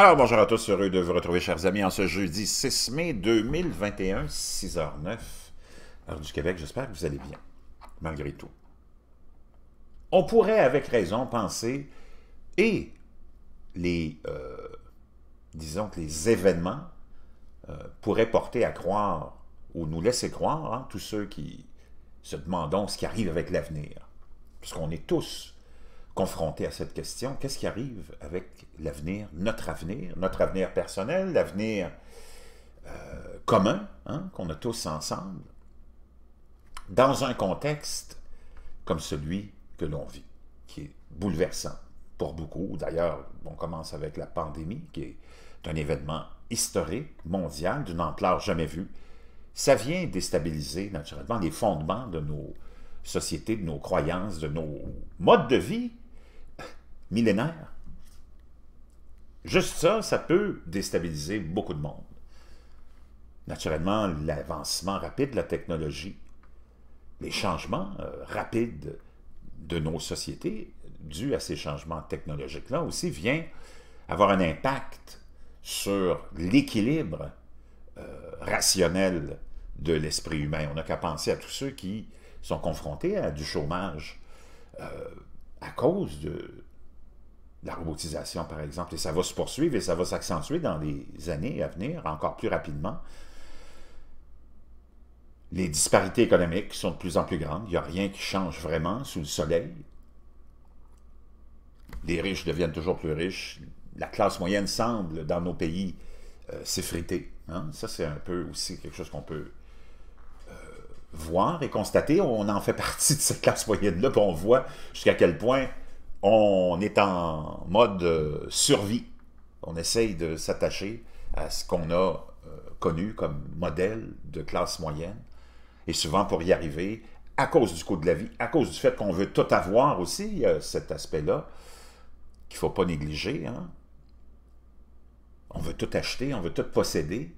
Alors, bonjour à tous, heureux de vous retrouver, chers amis, en ce jeudi 6 mai 2021, 6h09, heure du Québec. J'espère que vous allez bien, malgré tout. On pourrait, avec raison, penser, et les, euh, disons que les événements euh, pourraient porter à croire, ou nous laisser croire, hein, tous ceux qui se demandons ce qui arrive avec l'avenir. Puisqu'on est tous confronté à cette question, qu'est-ce qui arrive avec l'avenir, notre avenir, notre avenir personnel, l'avenir euh, commun hein, qu'on a tous ensemble, dans un contexte comme celui que l'on vit, qui est bouleversant pour beaucoup. D'ailleurs, on commence avec la pandémie, qui est un événement historique, mondial, d'une ampleur jamais vue. Ça vient déstabiliser naturellement les fondements de nos sociétés, de nos croyances, de nos modes de vie, millénaire. Juste ça, ça peut déstabiliser beaucoup de monde. Naturellement, l'avancement rapide de la technologie, les changements euh, rapides de nos sociétés, dus à ces changements technologiques-là aussi, vient avoir un impact sur l'équilibre euh, rationnel de l'esprit humain. On n'a qu'à penser à tous ceux qui sont confrontés à du chômage euh, à cause de, la robotisation, par exemple, et ça va se poursuivre et ça va s'accentuer dans les années à venir encore plus rapidement. Les disparités économiques sont de plus en plus grandes. Il n'y a rien qui change vraiment sous le soleil. Les riches deviennent toujours plus riches. La classe moyenne semble, dans nos pays, euh, s'effriter. Hein. Ça, c'est un peu aussi quelque chose qu'on peut euh, voir et constater. On en fait partie de cette classe moyenne-là, puis on voit jusqu'à quel point on est en mode euh, survie. On essaye de s'attacher à ce qu'on a euh, connu comme modèle de classe moyenne. Et souvent, pour y arriver, à cause du coût de la vie, à cause du fait qu'on veut tout avoir aussi, euh, cet aspect-là, qu'il ne faut pas négliger. Hein. On veut tout acheter, on veut tout posséder.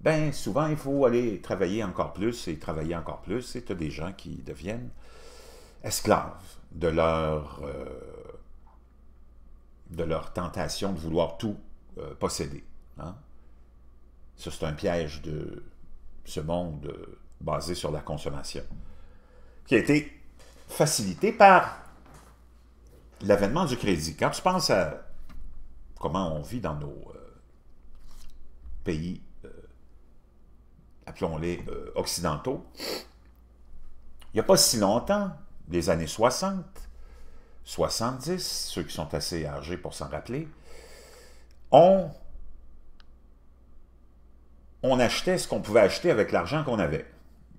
Bien, souvent, il faut aller travailler encore plus et travailler encore plus. Et tu as des gens qui deviennent esclaves de leur, euh, de leur tentation de vouloir tout euh, posséder. Hein. c'est un piège de ce monde euh, basé sur la consommation, qui a été facilité par l'avènement du crédit. Quand tu penses à comment on vit dans nos pays, appelons-les occidentaux, il n'y a pas si longtemps, des années 60, 70, ceux qui sont assez âgés pour s'en rappeler, on, on achetait ce qu'on pouvait acheter avec l'argent qu'on avait.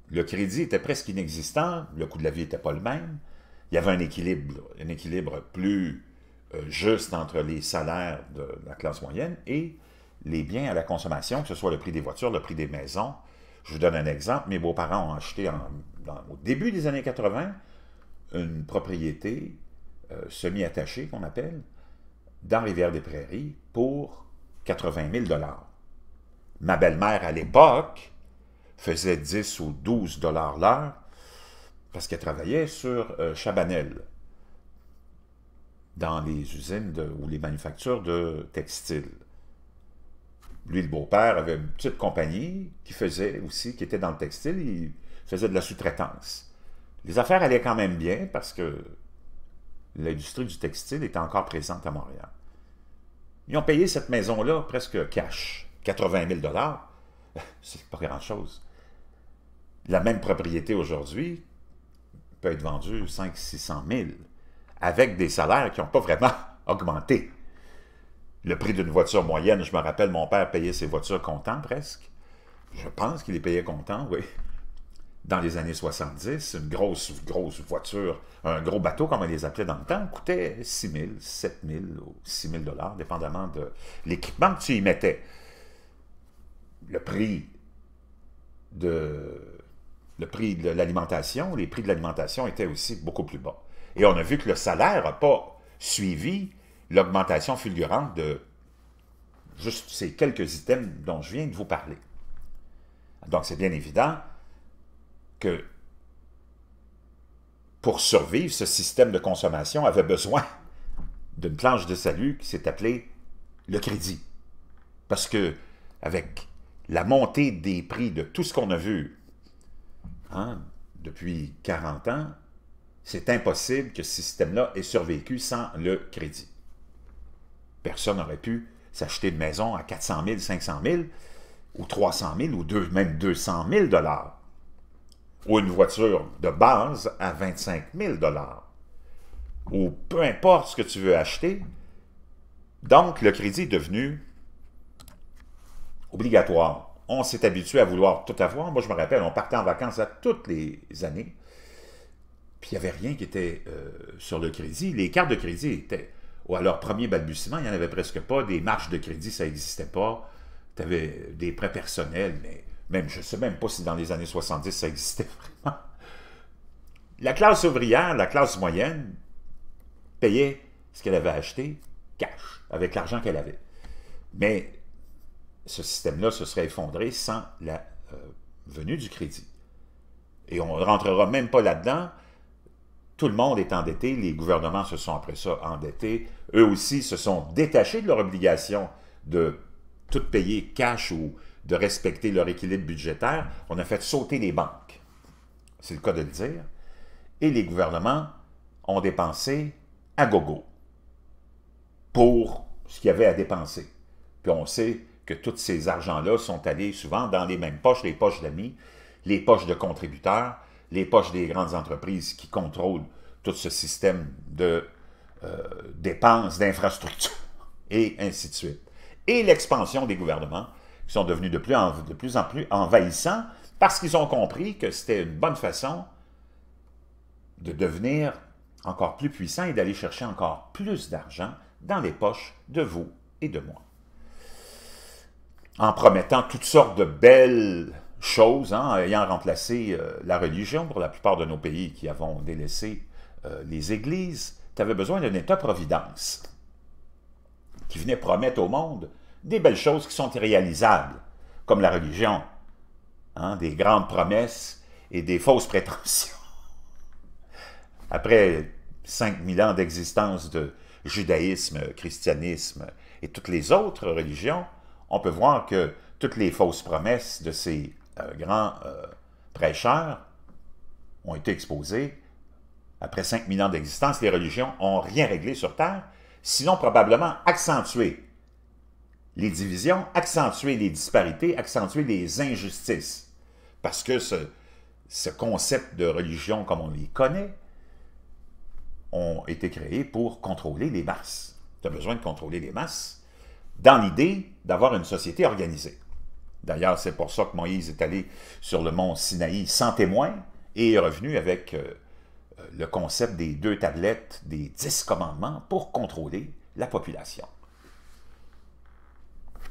Le crédit était presque inexistant, le coût de la vie n'était pas le même, il y avait un équilibre, un équilibre plus euh, juste entre les salaires de la classe moyenne et les biens à la consommation, que ce soit le prix des voitures, le prix des maisons. Je vous donne un exemple, mes beaux-parents ont acheté au début des années 80 une propriété euh, semi-attachée, qu'on appelle, dans Rivière-des-Prairies pour 80 000 Ma belle-mère, à l'époque, faisait 10 ou 12 dollars l'heure parce qu'elle travaillait sur euh, Chabanel, dans les usines ou les manufactures de textiles. Lui, le beau-père, avait une petite compagnie qui faisait aussi, qui était dans le textile, il faisait de la sous-traitance. Les affaires allaient quand même bien parce que l'industrie du textile était encore présente à Montréal. Ils ont payé cette maison-là presque cash, 80 000 C'est pas grand-chose. La même propriété aujourd'hui peut être vendue 5 600 000 avec des salaires qui n'ont pas vraiment augmenté. Le prix d'une voiture moyenne, je me rappelle, mon père payait ses voitures comptant presque. Je pense qu'il les payait comptant, oui dans les années 70, une grosse, grosse voiture, un gros bateau, comme on les appelait dans le temps, coûtait 6 000, 7 000 ou 6 000 dollars, dépendamment de l'équipement que tu y mettais. Le prix de le prix de l'alimentation, les prix de l'alimentation étaient aussi beaucoup plus bas. Et on a vu que le salaire n'a pas suivi l'augmentation fulgurante de juste ces quelques items dont je viens de vous parler. Donc c'est bien évident que pour survivre, ce système de consommation avait besoin d'une planche de salut qui s'est appelée le crédit. Parce que avec la montée des prix de tout ce qu'on a vu hein, depuis 40 ans, c'est impossible que ce système-là ait survécu sans le crédit. Personne n'aurait pu s'acheter une maison à 400 000, 500 000, ou 300 000, ou même 200 000 dollars ou une voiture de base à 25 000 ou peu importe ce que tu veux acheter. Donc, le crédit est devenu obligatoire. On s'est habitué à vouloir tout avoir. Moi, je me rappelle, on partait en vacances à toutes les années, puis il n'y avait rien qui était euh, sur le crédit. Les cartes de crédit étaient, ou à leur premier balbutiement, il n'y en avait presque pas. Des marches de crédit, ça n'existait pas. Tu avais des prêts personnels, mais même je ne sais même pas si dans les années 70 ça existait vraiment. La classe ouvrière, la classe moyenne, payait ce qu'elle avait acheté cash, avec l'argent qu'elle avait. Mais ce système-là se serait effondré sans la euh, venue du crédit. Et on ne rentrera même pas là-dedans. Tout le monde est endetté, les gouvernements se sont après ça endettés. Eux aussi se sont détachés de leur obligation de tout payer cash ou de respecter leur équilibre budgétaire, on a fait sauter les banques. C'est le cas de le dire. Et les gouvernements ont dépensé à gogo pour ce qu'il y avait à dépenser. Puis on sait que tous ces argents-là sont allés souvent dans les mêmes poches, les poches d'amis, les poches de contributeurs, les poches des grandes entreprises qui contrôlent tout ce système de euh, dépenses, d'infrastructures, et ainsi de suite. Et l'expansion des gouvernements qui sont devenus de plus en, de plus, en plus envahissants parce qu'ils ont compris que c'était une bonne façon de devenir encore plus puissant et d'aller chercher encore plus d'argent dans les poches de vous et de moi. En promettant toutes sortes de belles choses, en hein, ayant remplacé euh, la religion pour la plupart de nos pays qui avons délaissé euh, les églises, tu avais besoin d'un État-providence qui venait promettre au monde des belles choses qui sont irréalisables, comme la religion, hein, des grandes promesses et des fausses prétentions. Après 5000 ans d'existence de judaïsme, christianisme et toutes les autres religions, on peut voir que toutes les fausses promesses de ces euh, grands euh, prêcheurs ont été exposées. Après 5000 ans d'existence, les religions n'ont rien réglé sur Terre, sinon probablement accentué les divisions, accentuer les disparités, accentuer les injustices. Parce que ce, concept de religion comme on les connaît ont été créés pour contrôler les masses. Tu as besoin de contrôler les masses dans l'idée d'avoir une société organisée. D'ailleurs, c'est pour ça que Moïse est allé sur le mont Sinaï sans témoin et est revenu avec euh, euh, le concept des deux tablettes, des dix commandements pour contrôler la population.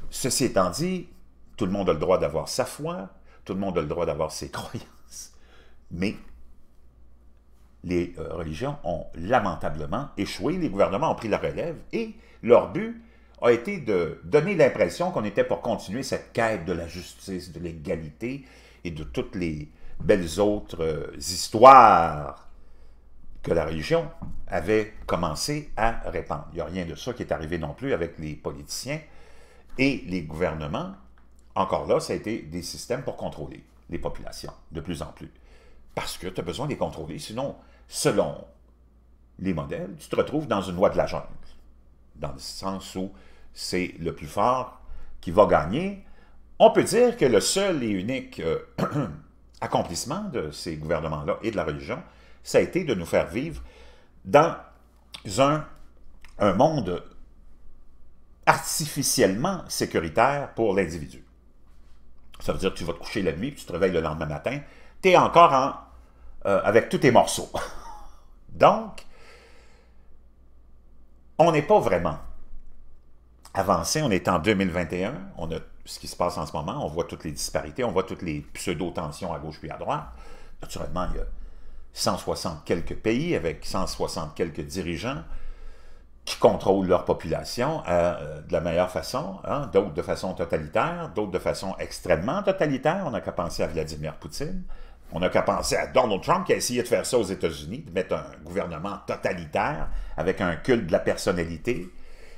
Ceci étant dit, tout le monde a le droit d'avoir sa foi, tout le monde a le droit d'avoir ses croyances, mais les euh, religions ont lamentablement échoué, les gouvernements ont pris la relève et leur but a été de donner l'impression qu'on était pour continuer cette quête de la justice, de l'égalité et de toutes les belles autres euh, histoires que la religion avait commencé à répandre. Il n'y a rien de ça qui est arrivé non plus avec les politiciens. Et les gouvernements, encore là, ça a été des systèmes pour contrôler les populations, de plus en plus. Parce que tu as besoin de les contrôler, sinon, selon les modèles, tu te retrouves dans une loi de la jungle, dans le sens où c'est le plus fort qui va gagner. On peut dire que le seul et unique euh, accomplissement de ces gouvernements-là et de la religion, ça a été de nous faire vivre dans un monde artificiellement sécuritaire pour l'individu. Ça veut dire que tu vas te coucher la nuit, tu te réveilles le lendemain matin, tu es encore euh, avec tous tes morceaux. Donc, on n'est pas vraiment avancé. On est en 2021. On a ce qui se passe en ce moment. On voit toutes les disparités. On voit toutes les pseudo-tensions à gauche puis à droite. Naturellement, il y a 160 quelques pays avec 160 quelques dirigeants qui contrôlent leur population euh, euh, de la meilleure façon, hein, d'autres de façon totalitaire, d'autres de façon extrêmement totalitaire. On n'a qu'à penser à Vladimir Poutine. On n'a qu'à penser à Donald Trump qui a essayé de faire ça aux États-Unis, de mettre un gouvernement totalitaire avec un culte de la personnalité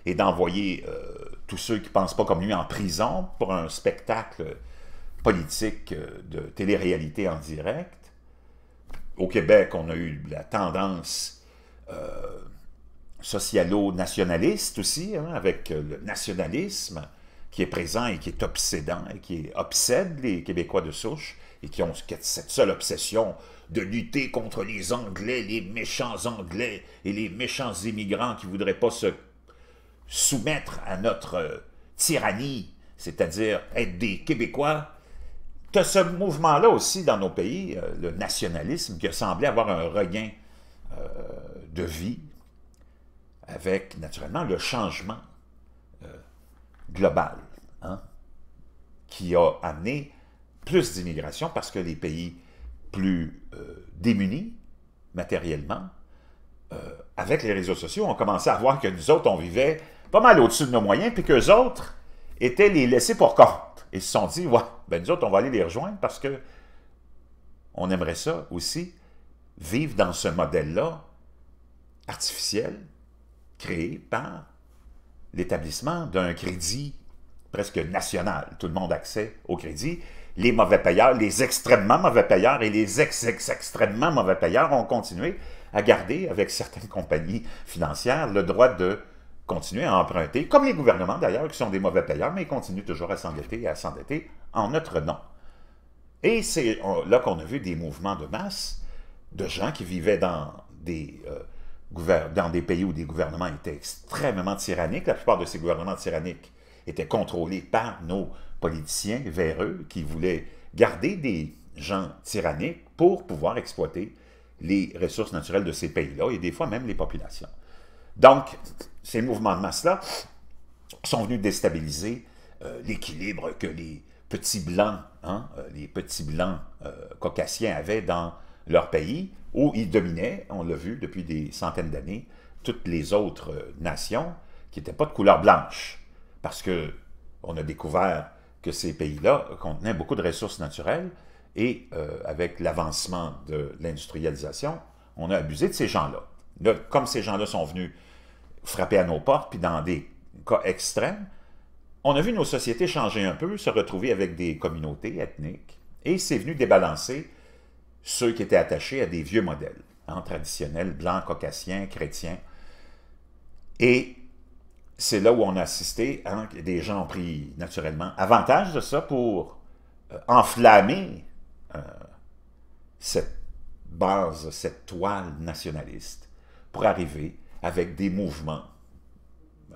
et d'envoyer euh, tous ceux qui ne pensent pas comme lui en prison pour un spectacle politique de télé-réalité en direct. Au Québec, on a eu la tendance socialo-nationaliste aussi, hein, avec euh, le nationalisme qui est présent et qui est obsédant et qui obsède les Québécois de souche et qui ont cette seule obsession de lutter contre les Anglais, les méchants Anglais et les méchants immigrants qui ne voudraient pas se soumettre à notre euh, tyrannie, c'est-à-dire être des Québécois. que ce mouvement-là aussi dans nos pays, euh, le nationalisme, qui semblait avoir un regain de vie avec naturellement le changement euh, global hein, qui a amené plus d'immigration parce que les pays plus euh, démunis matériellement, euh, avec les réseaux sociaux, ont commencé à voir que nous autres, on vivait pas mal au-dessus de nos moyens, puis qu'eux autres étaient les laissés pour compte. Ils se sont dit, ben nous autres, on va aller les rejoindre parce que on aimerait ça aussi, vivre dans ce modèle-là artificiel, créé par l'établissement d'un crédit presque national. Tout le monde a accès au crédit. Les mauvais payeurs, les extrêmement mauvais payeurs et les ex extrêmement mauvais payeurs ont continué à garder, avec certaines compagnies financières, le droit de continuer à emprunter, comme les gouvernements d'ailleurs, qui sont des mauvais payeurs, mais ils continuent toujours à s'endetter et à s'endetter en notre nom. Et c'est là qu'on a vu des mouvements de masse de gens qui vivaient dans des... Euh, dans des pays où des gouvernements étaient extrêmement tyranniques. La plupart de ces gouvernements tyranniques étaient contrôlés par nos politiciens véreux qui voulaient garder des gens tyranniques pour pouvoir exploiter les ressources naturelles de ces pays-là et des fois même les populations. Donc, ces mouvements de masse-là sont venus déstabiliser euh, l'équilibre que les petits blancs, hein, euh, les petits blancs euh, caucasiens avaient dans leur pays, où ils dominaient, on l'a vu depuis des centaines d'années, toutes les autres euh, nations qui n'étaient pas de couleur blanche, parce que on a découvert que ces pays-là contenaient beaucoup de ressources naturelles, et euh, avec l'avancement de l'industrialisation, on a abusé de ces gens-là. Là, comme ces gens-là sont venus frapper à nos portes, puis dans des cas extrêmes, on a vu nos sociétés changer un peu, se retrouver avec des communautés ethniques, et c'est venu débalancer ceux qui étaient attachés à des vieux modèles, hein, traditionnels, blancs, caucasiens, chrétiens. Et c'est là où on a assisté, hein, des gens ont pris naturellement avantage de ça pour euh, enflammer euh, cette base, cette toile nationaliste, pour arriver avec des mouvements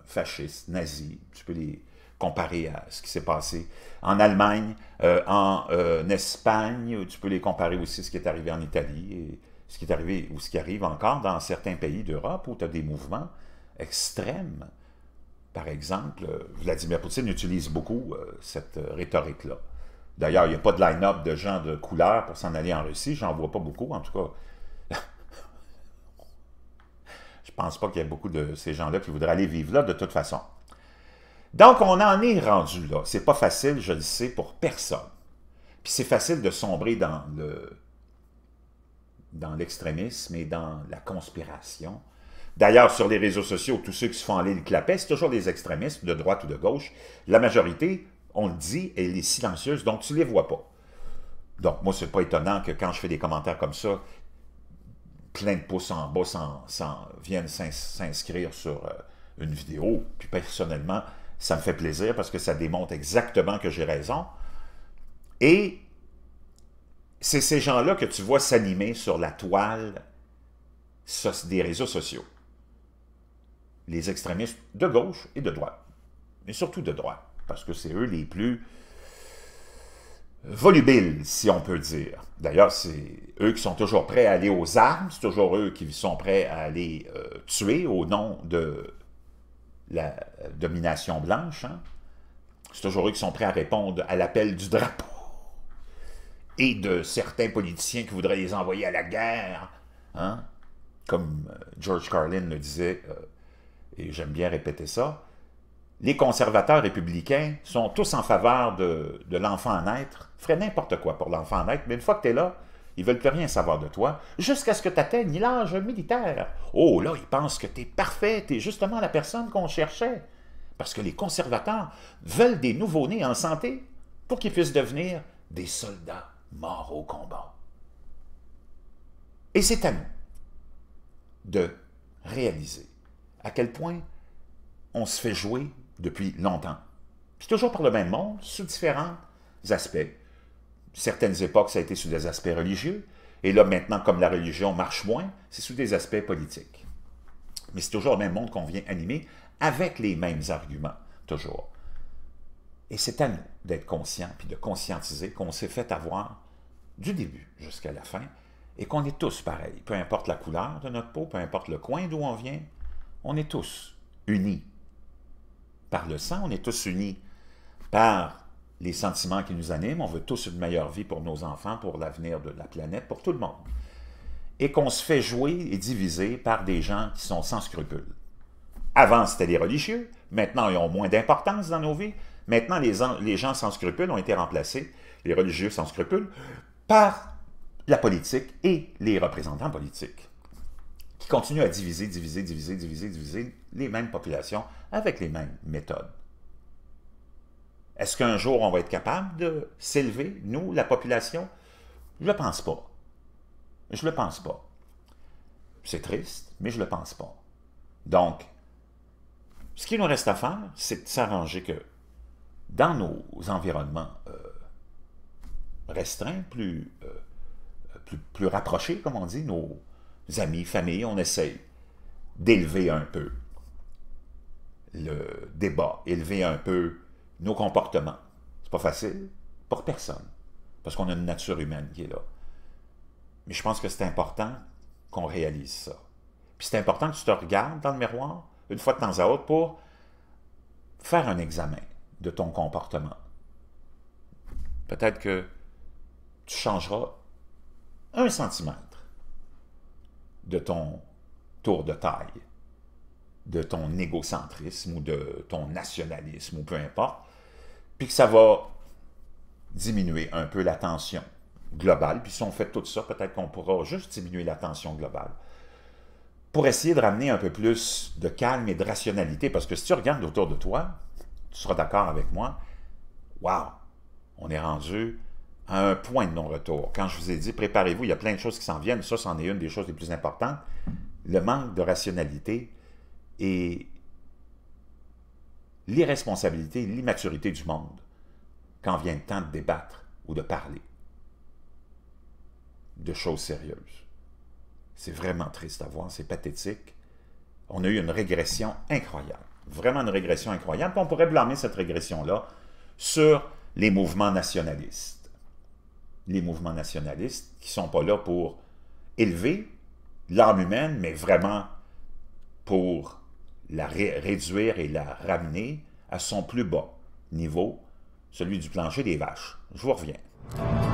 fascistes, nazis, tu peux les, comparé à ce qui s'est passé en Allemagne, euh, en euh, Espagne, euh, tu peux les comparer aussi à ce qui est arrivé en Italie, et ce qui est arrivé ou ce qui arrive encore dans certains pays d'Europe où tu as des mouvements extrêmes. Par exemple, Vladimir Poutine utilise beaucoup cette rhétorique-là. D'ailleurs, il n'y a pas de line-up de gens de couleur pour s'en aller en Russie, j'en vois pas beaucoup, en tout cas je pense pas qu'il y ait beaucoup de ces gens-là qui voudraient aller vivre là de toute façon. Donc, on en est rendu là. C'est pas facile, je le sais, pour personne. Puis c'est facile de sombrer dans le dans l'extrémisme et dans la conspiration. D'ailleurs, sur les réseaux sociaux, tous ceux qui se font aller le clapet, c'est toujours des extrémistes, de droite ou de gauche. La majorité, on le dit, elle est silencieuse, donc tu ne les vois pas. Donc, moi, c'est pas étonnant que quand je fais des commentaires comme ça, plein de pouces en bas viennent s'inscrire sur euh, une vidéo. Puis personnellement, ça me fait plaisir parce que ça démontre exactement que j'ai raison. Et c'est ces gens-là que tu vois s'animer sur la toile des réseaux sociaux. Les extrémistes de gauche et de droite. Mais surtout de droite, parce que c'est eux les plus volubiles, si on peut dire. D'ailleurs, c'est eux qui sont toujours prêts à aller aux armes, c'est toujours eux qui sont prêts à aller euh, tuer au nom de la euh, domination blanche, hein. c'est toujours eux qui sont prêts à répondre à l'appel du drapeau et de certains politiciens qui voudraient les envoyer à la guerre. Hein. Comme euh, George Carlin le disait, euh, et j'aime bien répéter ça, les conservateurs républicains sont tous en faveur de, de l'enfant à naître, ferait n'importe quoi pour l'enfant à naître, mais une fois que tu es là, ils veulent plus rien savoir de toi, jusqu'à ce que tu atteignes l'âge militaire. Oh là, ils pensent que tu es parfait, tu es justement la personne qu'on cherchait. Parce que les conservateurs veulent des nouveaux-nés en santé pour qu'ils puissent devenir des soldats morts au combat. Et c'est à nous de réaliser à quel point on se fait jouer depuis longtemps. Puis toujours par le même monde, sous différents aspects certaines époques, ça a été sous des aspects religieux. Et là, maintenant, comme la religion marche moins, c'est sous des aspects politiques. Mais c'est toujours le même monde qu'on vient animer avec les mêmes arguments, toujours. Et c'est à nous d'être conscients puis de conscientiser qu'on s'est fait avoir du début jusqu'à la fin et qu'on est tous pareils. Peu importe la couleur de notre peau, peu importe le coin d'où on vient, on est tous unis par le sang, on est tous unis par les sentiments qui nous animent. On veut tous une meilleure vie pour nos enfants, pour l'avenir de la planète, pour tout le monde. Et qu'on se fait jouer et diviser par des gens qui sont sans scrupules. Avant, c'était les religieux. Maintenant, ils ont moins d'importance dans nos vies. Maintenant, les, gens sans scrupules ont été remplacés, les religieux sans scrupules, par la politique et les représentants politiques qui continuent à diviser, diviser, diviser, diviser, diviser les mêmes populations avec les mêmes méthodes. Est-ce qu'un jour, on va être capable de s'élever, nous, la population? Je ne le pense pas. Je ne le pense pas. C'est triste, mais je ne le pense pas. Donc, ce qu'il nous reste à faire, c'est de s'arranger que dans nos environnements euh, restreints, plus, euh, plus, plus, rapprochés, comme on dit, nos amis, familles, on essaye d'élever un peu le débat, élever un peu nos comportements. C'est pas facile pour personne, parce qu'on a une nature humaine qui est là. Mais je pense que c'est important qu'on réalise ça. Puis c'est important que tu te regardes dans le miroir une fois de temps à autre pour faire un examen de ton comportement. Peut-être que tu changeras un centimètre de ton tour de taille de ton égocentrisme ou de ton nationalisme ou peu importe, puis que ça va diminuer un peu la tension globale. Puis si on fait tout ça, peut-être qu'on pourra juste diminuer la tension globale pour essayer de ramener un peu plus de calme et de rationalité. Parce que si tu regardes autour de toi, tu seras d'accord avec moi, wow, on est rendu à un point de non-retour. Quand je vous ai dit, préparez-vous, il y a plein de choses qui s'en viennent. Ça, c'en est une des choses les plus importantes. Le manque de rationalité, et l'irresponsabilité, l'immaturité du monde quand vient le temps de débattre ou de parler de choses sérieuses. C'est vraiment triste à voir, c'est pathétique. On a eu une régression incroyable, vraiment une régression incroyable. On pourrait blâmer cette régression-là sur les mouvements nationalistes. Les mouvements nationalistes qui ne sont pas là pour élever l'âme humaine, mais vraiment pour la réduire et la ramener à son plus bas niveau, celui du plancher des vaches. Je vous reviens.